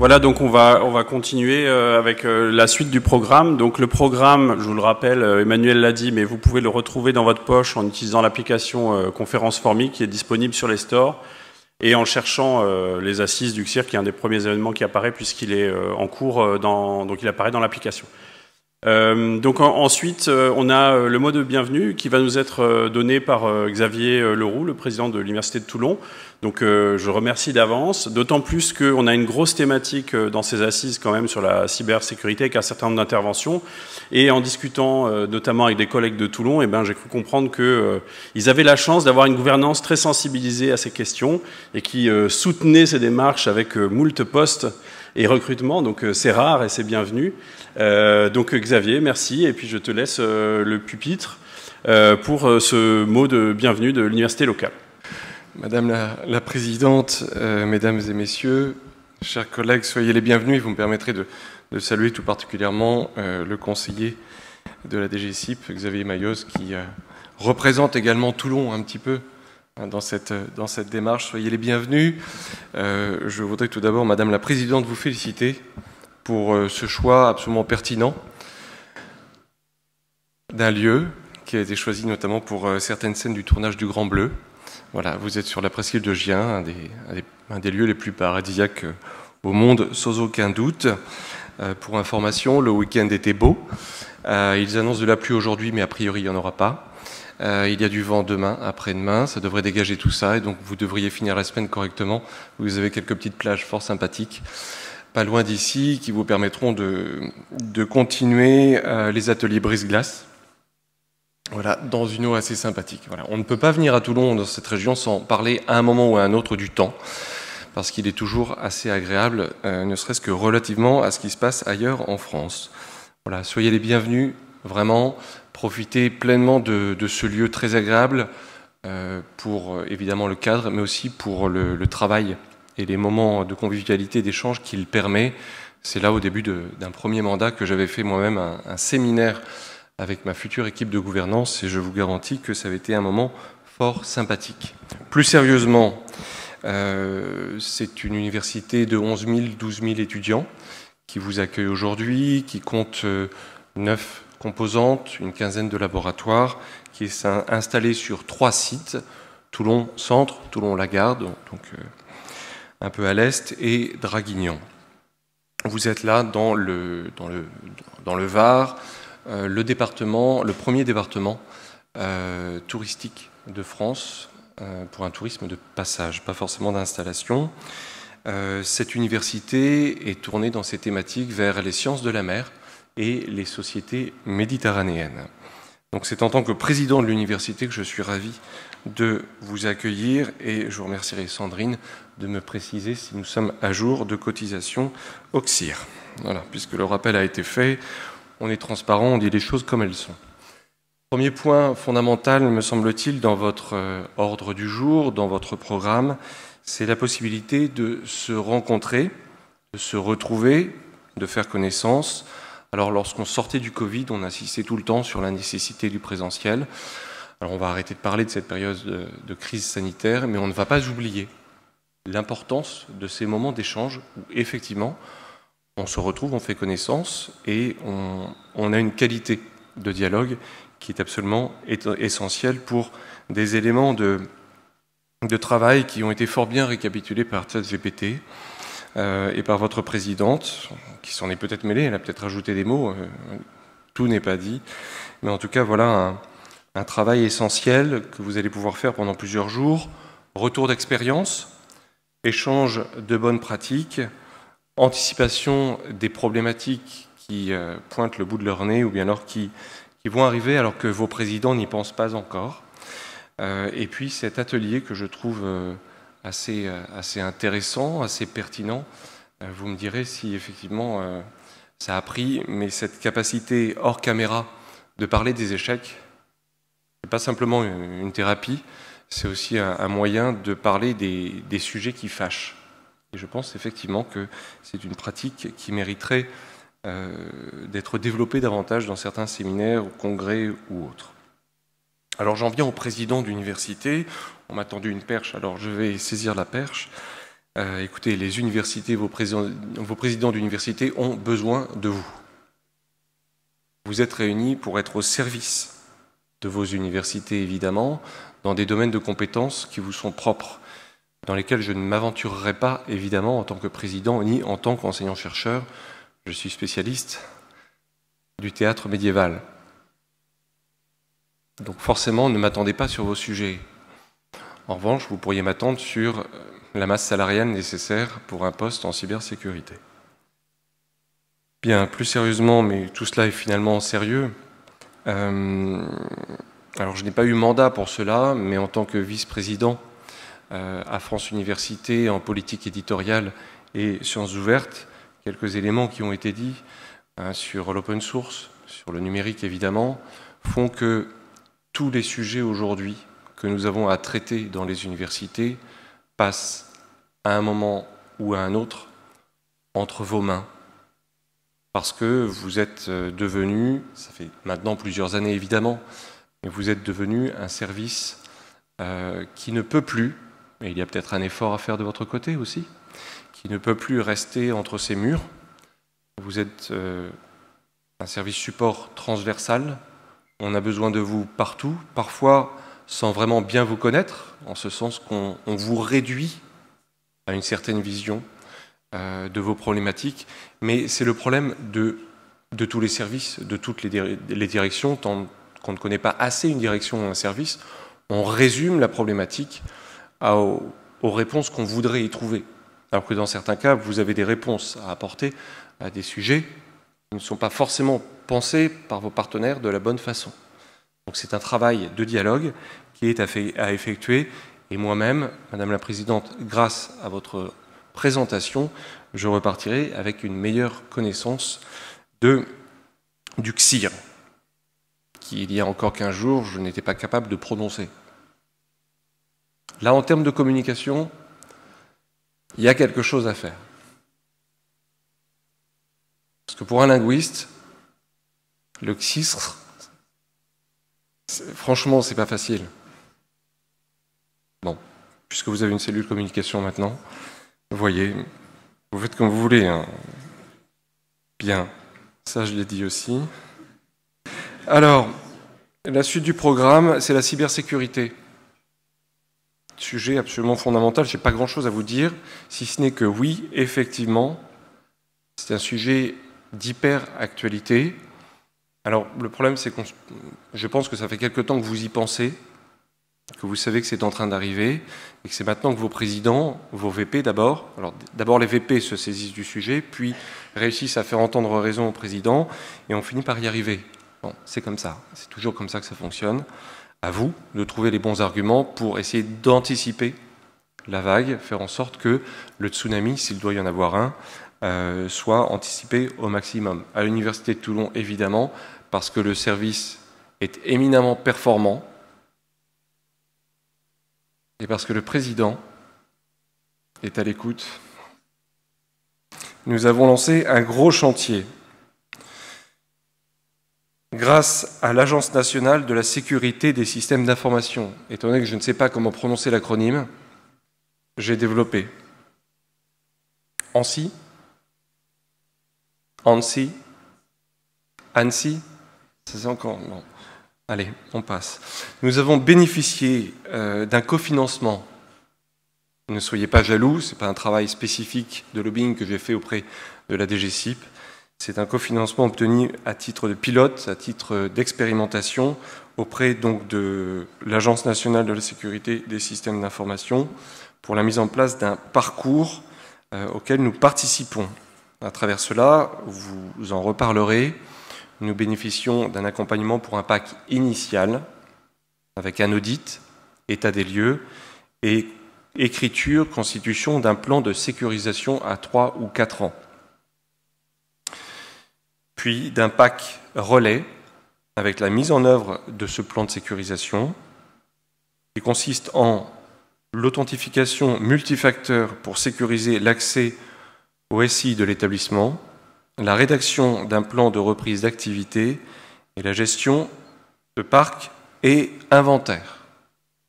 Voilà, donc on va, continuer euh, avec euh, la suite du programme. Donc le programme, je vous le rappelle, euh, Emmanuel l'a dit, mais vous pouvez le retrouver dans votre poche en utilisant l'application Conférence Formi qui est disponible sur les stores. Et en cherchant euh, les assises du cirque, qui est un des premiers événements qui apparaît puisqu'il est euh, en cours, euh, dans, donc il apparaît dans l'application. Euh, donc ensuite, euh, on a euh, le mot de bienvenue qui va nous être euh, donné par Xavier Leroux, le président de l'Université de Toulon. Donc je remercie d'avance, d'autant plus qu'on a une grosse thématique dans ces assises quand même sur la cybersécurité avec un certain nombre d'interventions. Et en discutant notamment avec des collègues de Toulon, eh ben, j'ai cru comprendre qu'ils avaient la chance d'avoir une gouvernance très sensibilisée à ces questions et qui soutenait ces démarches avec moult postes et recrutement. Donc euh, c'est rare et c'est bienvenu. Euh, donc euh, Xavier, merci. Et puis je te laisse le pupitre pour ce mot de bienvenue de l'université locale. Madame la, Présidente, Mesdames et Messieurs, chers collègues, soyez les bienvenus. Vous me permettrez de, saluer tout particulièrement le conseiller de la DGCIP, Xavier Maillot, qui représente également Toulon un petit peu Hein, dans cette, euh, dans cette démarche. Soyez les bienvenus. Euh, je voudrais tout d'abord, Madame la Présidente, vous féliciter pour euh, ce choix absolument pertinent d'un lieu qui a été choisi notamment pour certaines scènes du tournage du Grand Bleu. Voilà, vous êtes sur la presqu'île de Gien, un des, un des lieux les plus paradisiaques au monde, sans aucun doute. pour information, le week-end était beau. ils annoncent de la pluie aujourd'hui, mais a priori, il n'y en aura pas. Euh, il y a du vent demain, après-demain, ça devrait dégager tout ça, et donc vous devriez finir la semaine correctement. Vous avez quelques petites plages fort sympathiques, pas loin d'ici, qui vous permettront de, continuer euh, les ateliers brise-glace. Voilà, dans une eau assez sympathique. Voilà. On ne peut pas venir à Toulon, dans cette région, sans parler à un moment ou à un autre du temps, parce qu'il est toujours assez agréable, euh, ne serait-ce que relativement à ce qui se passe ailleurs en France. Voilà, soyez les bienvenus, vraiment profiter pleinement de, ce lieu très agréable euh, pour euh, évidemment le cadre, mais aussi pour le, travail et les moments de convivialité, d'échange qu'il permet. C'est là au début d'un premier mandat que j'avais fait moi-même un, séminaire avec ma future équipe de gouvernance et je vous garantis que ça avait été un moment fort sympathique. Plus sérieusement, euh, c'est une université de 11 000, 12 000 étudiants qui vous accueille aujourd'hui, qui compte 9 Composante, une quinzaine de laboratoires qui sont installés sur trois sites, Toulon Centre, Toulon Lagarde, donc euh, un peu à l'est, et Draguignan. Vous êtes là dans le, dans le, Var, euh, le département, le premier département euh, touristique de France pour un tourisme de passage, pas forcément d'installation. cette université est tournée dans ses thématiques vers les sciences de la mer, et les sociétés méditerranéennes. Donc c'est en tant que président de l'université que je suis ravi de vous accueillir et je vous remercierai Sandrine de me préciser si nous sommes à jour de cotisation OXIR. Voilà, puisque le rappel a été fait, on est transparent, on dit les choses comme elles sont. Premier point fondamental, me semble-t-il, dans votre euh, ordre du jour, dans votre programme, c'est la possibilité de se rencontrer, de se retrouver, de faire connaissance, alors lorsqu'on sortait du Covid, on insistait tout le temps sur la nécessité du présentiel. Alors on va arrêter de parler de cette période de, crise sanitaire, mais on ne va pas oublier l'importance de ces moments d'échange où effectivement on se retrouve, on fait connaissance et on, a une qualité de dialogue qui est absolument essentielle pour des éléments de, travail qui ont été fort bien récapitulés par ChatGPT. Euh, et par votre présidente, qui s'en est peut-être mêlée, elle a peut-être ajouté des mots, euh, tout n'est pas dit, mais en tout cas voilà un, travail essentiel que vous allez pouvoir faire pendant plusieurs jours, retour d'expérience, échange de bonnes pratiques, anticipation des problématiques qui euh, pointent le bout de leur nez ou bien alors qui, vont arriver alors que vos présidents n'y pensent pas encore. et puis cet atelier que je trouve assez, euh, assez intéressant, assez pertinent. Euh, vous me direz si effectivement euh, ça a pris, mais cette capacité hors caméra de parler des échecs, n'est pas simplement une thérapie, c'est aussi un moyen de parler des, sujets qui fâchent. Et je pense effectivement que c'est une pratique qui mériterait d'être développée davantage dans certains séminaires, congrès ou autres. Alors j'en viens au président d'université, on m'a tendu une perche, alors je vais saisir la perche. Euh, écoutez, les universités, vos présidents, vos présidents d'université ont besoin de vous. Vous êtes réunis pour être au service de vos universités, évidemment, dans des domaines de compétences qui vous sont propres, dans lesquels je ne m'aventurerai pas, évidemment, en tant que président ni en tant qu'enseignant-chercheur. Je suis spécialiste du théâtre médiéval. Donc forcément, ne m'attendez pas sur vos sujets. En revanche, vous pourriez m'attendre sur euh, la masse salariale nécessaire pour un poste en cybersécurité. Bien, plus sérieusement, mais tout cela est finalement sérieux. Euh, alors, je n'ai pas eu mandat pour cela, mais en tant que vice-président euh, à France Université en politique éditoriale et sciences ouvertes, quelques éléments qui ont été dits hein, sur l'open source, sur le numérique évidemment, font que tous les sujets aujourd'hui que nous avons à traiter dans les universités passe à un moment ou à un autre entre vos mains. Parce que vous êtes euh, devenu, ça fait maintenant plusieurs années évidemment, mais vous êtes devenu un service euh, qui ne peut plus, et il y a peut-être un effort à faire de votre côté aussi, qui ne peut plus rester entre ces murs. Vous êtes euh, un service support transversal. On a besoin de vous partout, parfois sans vraiment bien vous connaître, en ce sens qu'on vous réduit à une certaine vision euh, de vos problématiques, mais c'est le problème de, tous les services, de toutes les, directions, tant qu'on ne connaît pas assez une direction ou un service, on résume la problématique aux, aux réponses qu'on voudrait y trouver. Alors que dans certains cas, vous avez des réponses à apporter à des sujets qui ne sont pas forcément pensés par vos partenaires de la bonne façon. Donc c'est un travail de dialogue qui est à, effectuer. Et moi-même, Madame la Présidente, grâce à votre présentation, je repartirai avec une meilleure connaissance de, du CIR, qui il y a encore 15 jours, je n'étais pas capable de prononcer. Là, en termes de communication, il y a quelque chose à faire. Parce que pour un linguiste, le CISR, Franchement, c'est pas facile. Bon, puisque vous avez une cellule communication maintenant, vous voyez, vous faites comme vous voulez. Hein. Bien, ça je l'ai dit aussi. Alors, la suite du programme, c'est la cybersécurité. Sujet absolument fondamental, je n'ai pas grand-chose à vous dire, si ce n'est que oui, effectivement, c'est un sujet d'hyper-actualité. Alors, le problème, c'est que je pense que ça fait quelque temps que vous y pensez, que vous savez que c'est en train d'arriver, et que c'est maintenant que vos présidents, vos VP d'abord, alors d'abord les VP se saisissent du sujet, puis réussissent à faire entendre raison au président, et on finit par y arriver. Bon, c'est comme ça, c'est toujours comme ça que ça fonctionne. À vous de trouver les bons arguments pour essayer d'anticiper la vague, faire en sorte que le tsunami, s'il doit y en avoir un, euh, soit anticipée au maximum. À l'Université de Toulon, évidemment, parce que le service est éminemment performant et parce que le président est à l'écoute. Nous avons lancé un gros chantier grâce à l'Agence nationale de la sécurité des systèmes d'information. Étant donné que je ne sais pas comment prononcer l'acronyme, j'ai développé ANSI, Annecy Annecy C'est encore. Non. Allez, on passe. Nous avons bénéficié euh, d'un cofinancement. Ne soyez pas jaloux, ce n'est pas un travail spécifique de lobbying que j'ai fait auprès de la DGCIP. C'est un cofinancement obtenu à titre de pilote, à titre d'expérimentation, auprès donc de l'Agence nationale de la sécurité des systèmes d'information pour la mise en place d'un parcours euh, auquel nous participons. À travers cela, vous en reparlerez, nous bénéficions d'un accompagnement pour un pack initial avec un audit, état des lieux et écriture, constitution d'un plan de sécurisation à 3 ou 4 ans. Puis d'un pack relais avec la mise en œuvre de ce plan de sécurisation qui consiste en l'authentification multifacteur pour sécuriser l'accès au SI de l'établissement, la rédaction d'un plan de reprise d'activité et la gestion de parc et inventaire.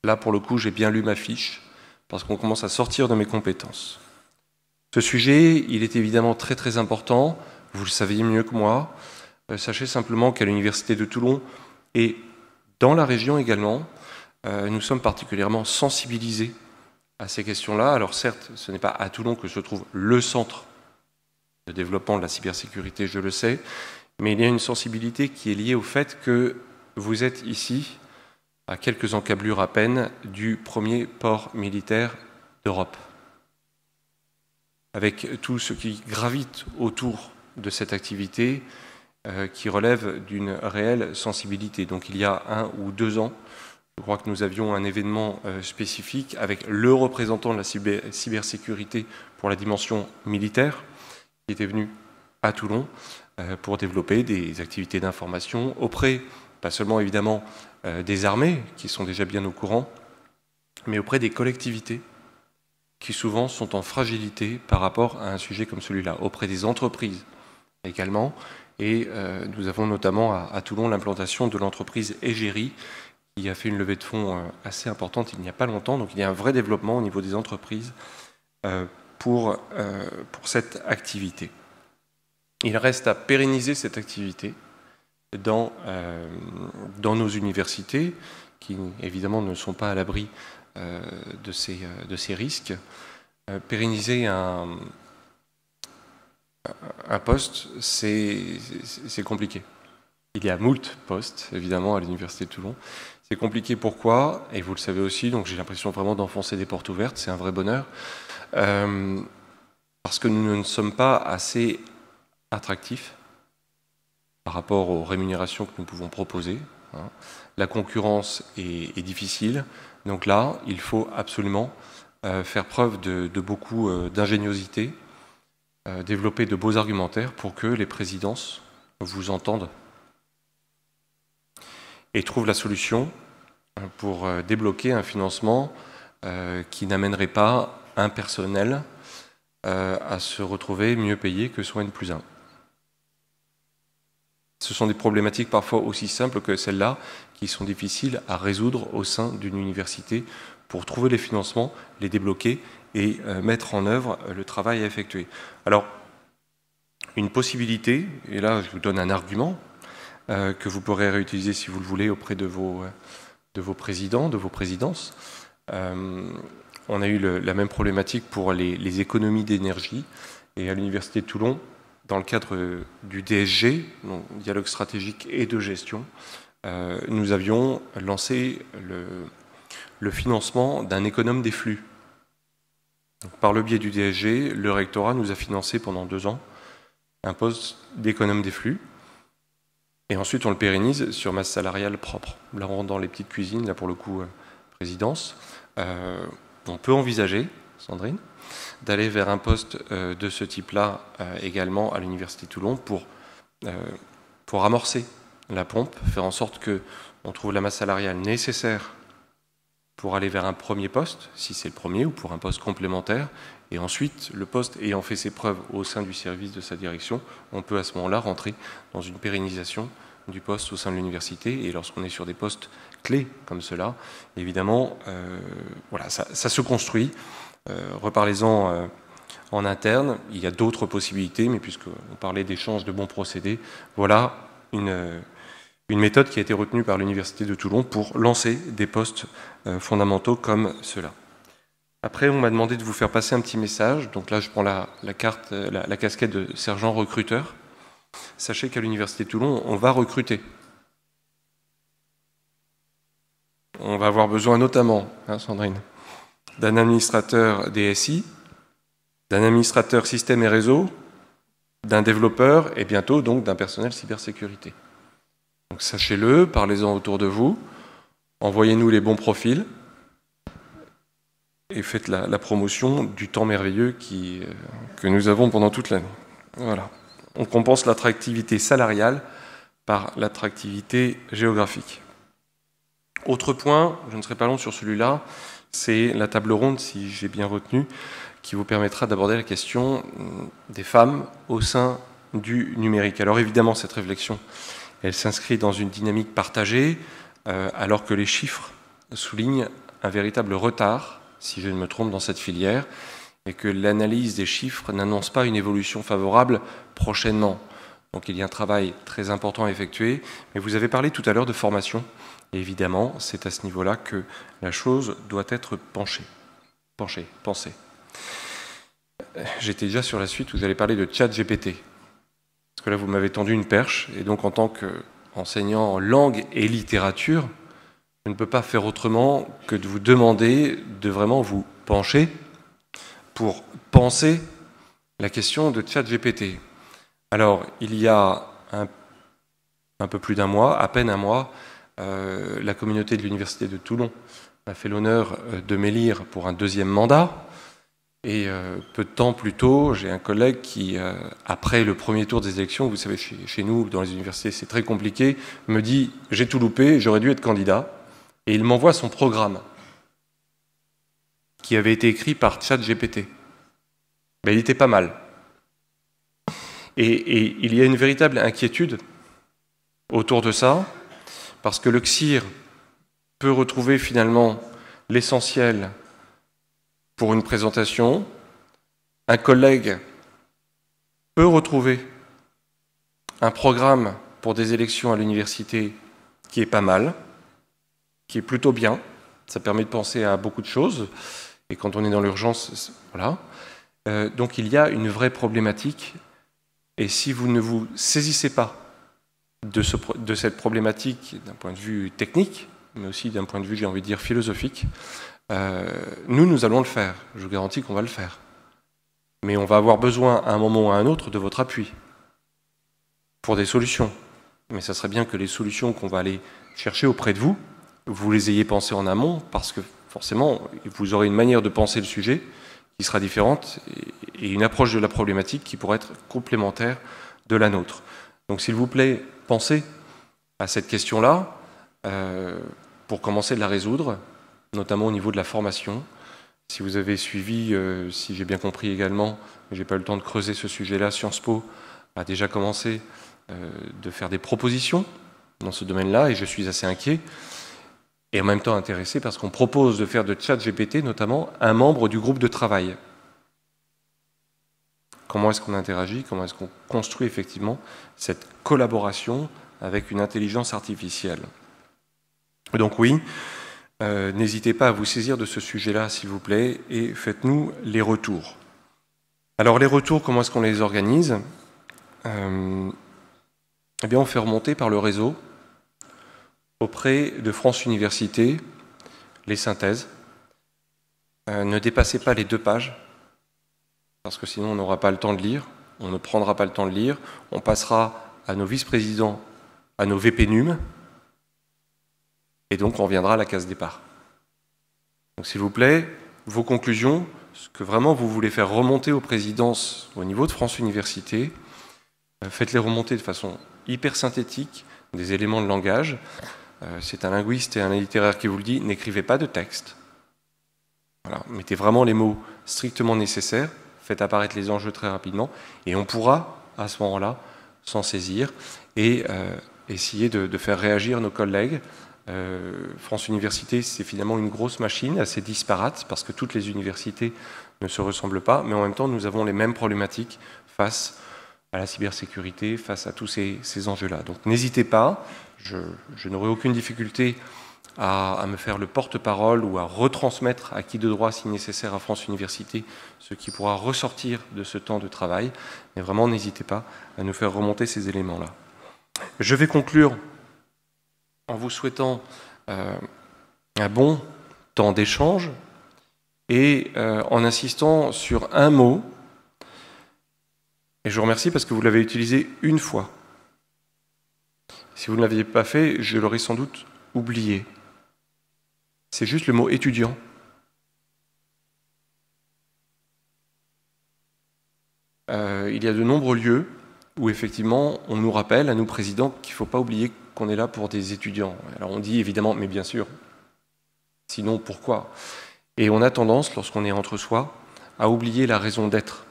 Là, pour le coup, j'ai bien lu ma fiche, parce qu'on commence à sortir de mes compétences. Ce sujet, il est évidemment très très important, vous le savez mieux que moi. Euh, sachez simplement qu'à l'Université de Toulon et dans la région également, euh, nous sommes particulièrement sensibilisés à ces questions-là. Alors certes, ce n'est pas à Toulon que se trouve le centre développement de la cybersécurité, je le sais, mais il y a une sensibilité qui est liée au fait que vous êtes ici, à quelques encablures à peine, du premier port militaire d'Europe, avec tout ce qui gravite autour de cette activité euh, qui relève d'une réelle sensibilité. Donc il y a un ou deux ans, je crois que nous avions un événement euh, spécifique avec le représentant de la cybersécurité pour la dimension militaire, qui était venu à Toulon euh, pour développer des activités d'information auprès, pas seulement évidemment euh, des armées, qui sont déjà bien au courant, mais auprès des collectivités, qui souvent sont en fragilité par rapport à un sujet comme celui-là, auprès des entreprises également. Et euh, nous avons notamment à, Toulon l'implantation de l'entreprise Égérie, qui a fait une levée de fonds assez importante il n'y a pas longtemps. Donc il y a un vrai développement au niveau des entreprises pour, euh, pour cette activité. Il reste à pérenniser cette activité dans, euh, dans nos universités, qui évidemment ne sont pas à l'abri euh, de, ces, de ces risques. pérenniser un, un poste, c'est compliqué. Il y a moult postes, évidemment, à l'Université de Toulon. C'est compliqué pourquoi, et vous le savez aussi, donc j'ai l'impression vraiment d'enfoncer des portes ouvertes, c'est un vrai bonheur. Euh, parce que nous ne sommes pas assez attractifs par rapport aux rémunérations que nous pouvons proposer. Hein. La concurrence est, difficile, donc là, il faut absolument euh, faire preuve de, beaucoup euh, d'ingéniosité, développer de beaux argumentaires pour que les présidences vous entendent et trouve la solution euh, pour euh, débloquer un financement euh, qui n'amènerait pas un personnel à se retrouver mieux payé que son N plus 1. Ce sont des problématiques parfois aussi simples que celles-là qui sont difficiles à résoudre au sein d'une université pour trouver les financements, les débloquer et mettre en œuvre le travail à effectuer. Alors, une possibilité, et là je vous donne un argument, euh, que vous pourrez réutiliser si vous le voulez auprès de vos, euh, de vos présidents, de vos présidences. Euh, on a eu la même problématique pour les, économies d'énergie. Et à l'Université de Toulon, dans le cadre du DSG, dialogue stratégique et de gestion, nous avions lancé le, financement d'un économe des flux. par le biais du DSG, le rectorat nous a financé pendant deux ans un poste d'économe des flux et ensuite, on le pérennise sur masse salariale propre. Là, on rentre dans les petites cuisines, là, pour le coup, euh, résidence, euh, on peut envisager, Sandrine, d'aller vers un poste euh, de ce type-là également à l'Université Toulon pour, pour amorcer la pompe, faire en sorte qu'on trouve la masse salariale nécessaire pour aller vers un premier poste, si c'est le premier, ou pour un poste complémentaire, et ensuite, le poste ayant fait ses preuves au sein du service de sa direction, on peut à ce moment-là rentrer dans une pérennisation du poste au sein de l'université. Et lorsqu'on est sur des postes clés comme cela, évidemment, euh, voilà, ça, se construit. Euh, reparlez-en euh, en interne. Il y a d'autres possibilités, mais puisqu'on parlait d'échange de bons procédés, voilà une, une méthode qui a été retenue par l'université de Toulon pour lancer des postes fondamentaux comme cela. Après, on m'a demandé de vous faire passer un petit message. Donc là, je prends la, carte, euh, la, casquette de sergent recruteur. Sachez qu'à l'Université de Toulon, on va recruter. On va avoir besoin notamment, hein, Sandrine, d'un administrateur DSI, d'un administrateur système et réseau, d'un développeur et bientôt donc d'un personnel cybersécurité. Donc sachez-le, parlez-en autour de vous, envoyez-nous les bons profils et faites la, promotion du temps merveilleux euh, que nous avons pendant toute l'année. Voilà. On compense l'attractivité salariale par l'attractivité géographique. Autre point, je ne serai pas long sur celui-là, c'est la table ronde, si j'ai bien retenu, qui vous permettra d'aborder la question euh, des femmes au sein du numérique. Alors évidemment, cette réflexion, elle s'inscrit dans une dynamique partagée, euh, alors que les chiffres soulignent un véritable retard si je ne me trompe, dans cette filière, et que l'analyse des chiffres n'annonce pas une évolution favorable prochainement. Donc il y a un travail très important à effectuer. Mais vous avez parlé tout à l'heure de formation. Et évidemment, c'est à ce niveau-là que la chose doit être penchée. Penchée, pensée. Euh, j'étais déjà sur la suite, vous allez parler de chat GPT. Parce que là, vous m'avez tendu une perche. Et donc, en tant qu'enseignant en langue et littérature, je ne peux pas faire autrement que de vous demander de vraiment vous pencher pour penser la question de Tchad-GPT. Alors, il y a un, peu plus d'un mois, à peine un mois, euh, la communauté de l'Université de Toulon m'a fait l'honneur euh, de m'élire pour un deuxième mandat. Et euh, peu de temps plus tôt, j'ai un collègue qui, après le premier tour des élections, vous savez, chez nous, dans les universités, c'est très compliqué, me dit J'ai tout loupé, j'aurais dû être candidat et il m'envoie son programme qui avait été écrit par GPT. Mais il était pas mal. Et, et, il y a une véritable inquiétude autour de ça, parce que le XIR peut retrouver finalement l'essentiel pour une présentation, un collègue peut retrouver un programme pour des élections à l'université qui est pas mal, qui est plutôt bien. Ça permet de penser à beaucoup de choses. Et quand on est dans l'urgence, voilà. Euh, donc il y a une vraie problématique. Et si vous ne vous saisissez pas de, cette problématique d'un point de vue technique, mais aussi d'un point de vue, j'ai envie de dire, philosophique, euh, nous, nous allons le faire. Je vous garantis qu'on va le faire. Mais on va avoir besoin, à un moment ou à un autre, de votre appui pour des solutions. Mais ça serait bien que les solutions qu'on va aller chercher auprès de vous, vous les ayez pensés en amont, parce que forcément, vous aurez une manière de penser le sujet qui sera différente et une approche de la problématique qui pourrait être complémentaire de la nôtre. Donc s'il vous plaît, pensez à cette question-là euh, pour commencer de la résoudre, notamment au niveau de la formation. Si vous avez suivi, euh, si j'ai bien compris également, j'ai pas eu le temps de creuser ce sujet-là, Sciences Po a déjà commencé euh, de faire des propositions dans ce domaine-là et je suis assez inquiet et en même temps intéressé parce qu'on propose de faire de GPT notamment un membre du groupe de travail. Comment est-ce qu'on interagit, comment est-ce qu'on construit effectivement cette collaboration avec une intelligence artificielle. Donc oui, euh, n'hésitez pas à vous saisir de ce sujet-là, s'il vous plaît, et faites-nous les retours. Alors les retours, comment est-ce qu'on les organise euh, Eh bien, on fait remonter par le réseau auprès de France Université les synthèses. Euh, ne dépassez pas les deux pages, parce que sinon on n'aura pas le temps de lire, on ne prendra pas le temps de lire, on passera à nos vice-présidents, à nos VPNUM, et donc on reviendra à la case départ. Donc s'il vous plaît, vos conclusions, ce que vraiment vous voulez faire remonter aux présidences au niveau de France Université, euh, faites-les remonter de façon hyper synthétique, des éléments de langage, euh, c'est un linguiste et un littéraire qui vous le dit, n'écrivez pas de texte. mettez vraiment les mots strictement nécessaires, faites apparaître les enjeux très rapidement, et on pourra, à ce moment-là, s'en saisir et euh, essayer de, faire réagir nos collègues. Euh, France Université, c'est finalement une grosse machine, assez disparate, parce que toutes les universités ne se ressemblent pas, mais en même temps, nous avons les mêmes problématiques face à la cybersécurité face à tous ces, enjeux-là. Donc n'hésitez pas, je, n'aurai aucune difficulté à, me faire le porte-parole ou à retransmettre à qui de droit, si nécessaire, à France Université, ce qui pourra ressortir de ce temps de travail. Mais vraiment, n'hésitez pas à nous faire remonter ces éléments-là. Je vais conclure en vous souhaitant euh, un bon temps d'échange et euh, en insistant sur un mot et je vous remercie parce que vous l'avez utilisé une fois. Si vous ne l'aviez pas fait, je l'aurais sans doute oublié. C'est juste le mot étudiant. Euh, il y a de nombreux lieux où effectivement on nous rappelle, à nous présidents, qu'il ne faut pas oublier qu'on est là pour des étudiants. Alors on dit évidemment, mais bien sûr, sinon pourquoi Et on a tendance, lorsqu'on est entre soi, à oublier la raison d'être.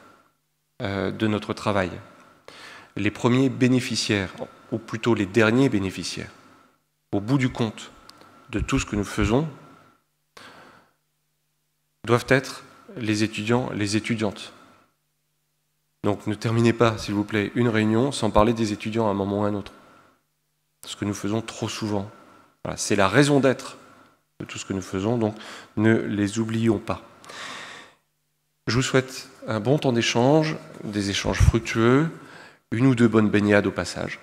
Euh, de notre travail, les premiers bénéficiaires, ou plutôt les derniers bénéficiaires, au bout du compte de tout ce que nous faisons, doivent être les étudiants, les étudiantes. Donc ne terminez pas, s'il vous plaît, une réunion sans parler des étudiants à un moment ou à un autre. Ce que nous faisons trop souvent. c'est la raison d'être de tout ce que nous faisons, donc ne les oublions pas. Je vous souhaite un bon temps d'échange, des échanges fructueux, une ou deux bonnes baignades au passage.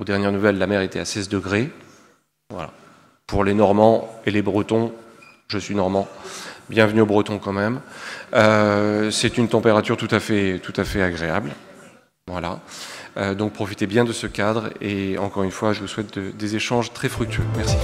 Aux dernières nouvelles, la mer était à 16 degrés. Voilà. Pour les Normands et les Bretons, je suis Normand. Bienvenue aux Bretons quand même. Euh, c'est une température tout à fait, tout à fait agréable. Voilà. Euh, donc profitez bien de ce cadre et encore une fois, je vous souhaite des échanges très fructueux. Merci.